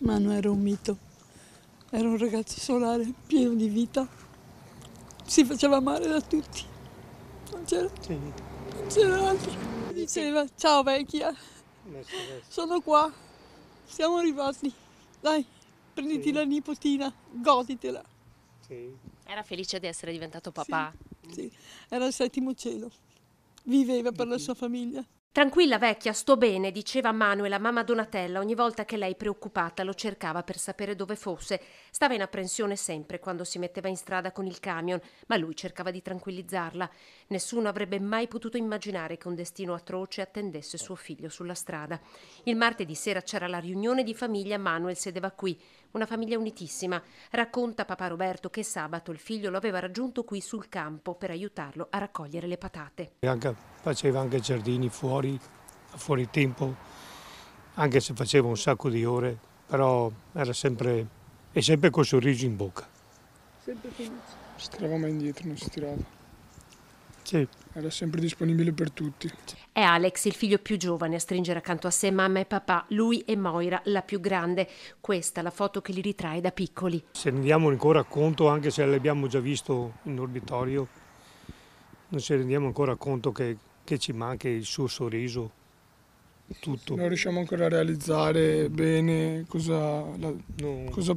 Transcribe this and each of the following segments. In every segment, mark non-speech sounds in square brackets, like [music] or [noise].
ma non era un mito, era un ragazzo solare, pieno di vita, si faceva amare da tutti, non c'era, sì. non c'era altro. Diceva, ciao vecchia, sono qua, siamo arrivati, dai, prenditi sì. la nipotina, goditela. Sì. Era felice di essere diventato papà. Sì, era il settimo cielo, viveva per la sua famiglia. Tranquilla vecchia, sto bene, diceva Manuela, mamma Donatella, ogni volta che lei preoccupata lo cercava per sapere dove fosse. Stava in apprensione sempre quando si metteva in strada con il camion, ma lui cercava di tranquillizzarla. Nessuno avrebbe mai potuto immaginare che un destino atroce attendesse suo figlio sulla strada. Il martedì sera c'era la riunione di famiglia, Manuel sedeva qui. Una famiglia unitissima. Racconta papà Roberto che sabato il figlio lo aveva raggiunto qui sul campo per aiutarlo a raccogliere le patate. Anche, faceva anche giardini fuori, fuori tempo, anche se faceva un sacco di ore, però era sempre, e sempre col sorriso in bocca. Sempre felice. Si tirava mai indietro, non si tirava. Sì. Era sempre disponibile per tutti. È Alex, il figlio più giovane, a stringere accanto a sé mamma e papà, lui e Moira, la più grande. Questa è la foto che li ritrae da piccoli. Se ne diamo ancora conto, anche se l'abbiamo già visto in orbitorio, non ci rendiamo ancora conto che, che ci manca il suo sorriso, tutto. Non riusciamo ancora a realizzare bene cosa, la, no. cosa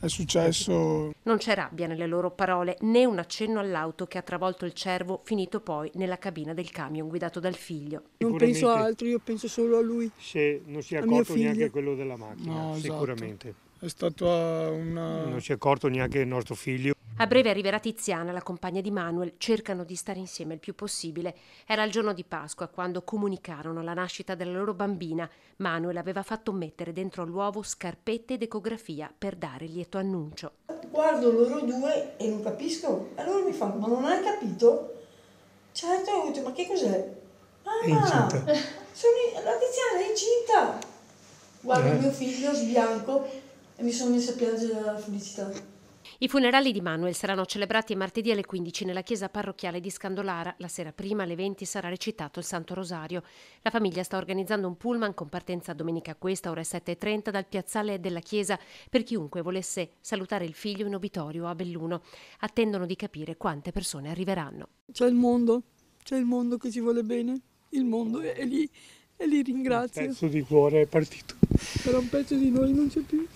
è successo. Non c'è rabbia nelle loro parole, né un accenno all'auto che ha travolto il cervo, finito poi nella cabina del camion guidato dal figlio. Non penso a altro, io penso solo a lui. Se non si è accorto neanche quello della macchina, no, esatto. sicuramente. Esatto. È stata una. Non si è accorto neanche il nostro figlio. A breve arriverà Tiziana, la compagna di Manuel, cercano di stare insieme il più possibile. Era il giorno di Pasqua quando comunicarono la nascita della loro bambina. Manuel aveva fatto mettere dentro l'uovo scarpette ed ecografia per dare il lieto annuncio. Guardo loro due e non capisco. Allora mi fanno, ma non hai capito? Certo, ma che cos'è? Mamma, ah, [laughs] sono in... la Tiziana è incinta! Guardo eh. mio figlio sbianco e mi sono messa a piangere dalla felicità. I funerali di Manuel saranno celebrati martedì alle 15 nella chiesa parrocchiale di Scandolara. La sera prima alle 20 sarà recitato il Santo Rosario. La famiglia sta organizzando un pullman con partenza domenica questa, ore 7.30, dal piazzale della chiesa per chiunque volesse salutare il figlio in obitorio a Belluno. Attendono di capire quante persone arriveranno. C'è il mondo, c'è il mondo che ci vuole bene, il mondo è lì e li ringrazio. Un pezzo di cuore è partito. Però un pezzo di noi non c'è più.